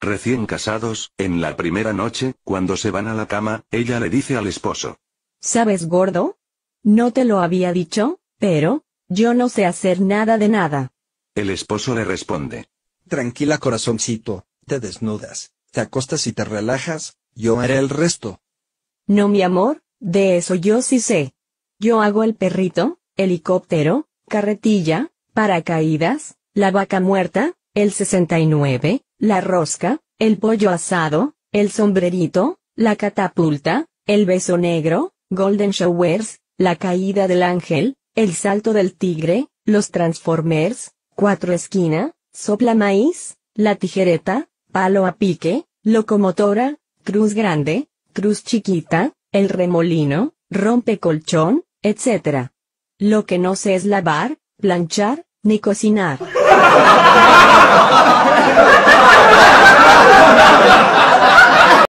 Recién casados, en la primera noche, cuando se van a la cama, ella le dice al esposo. ¿Sabes, gordo? No te lo había dicho, pero, yo no sé hacer nada de nada. El esposo le responde. Tranquila corazoncito, te desnudas, te acostas y te relajas, yo haré el resto. No, mi amor, de eso yo sí sé. Yo hago el perrito, helicóptero, carretilla, paracaídas, la vaca muerta, el 69, la rosca, el pollo asado, el sombrerito, la catapulta, el beso negro, Golden Showers, la caída del ángel, el salto del tigre, los Transformers, cuatro esquina, sopla maíz, la tijereta, palo a pique, locomotora, cruz grande, cruz chiquita, el remolino, rompe colchón, etc. Lo que no sé es lavar, planchar, ni cocinar.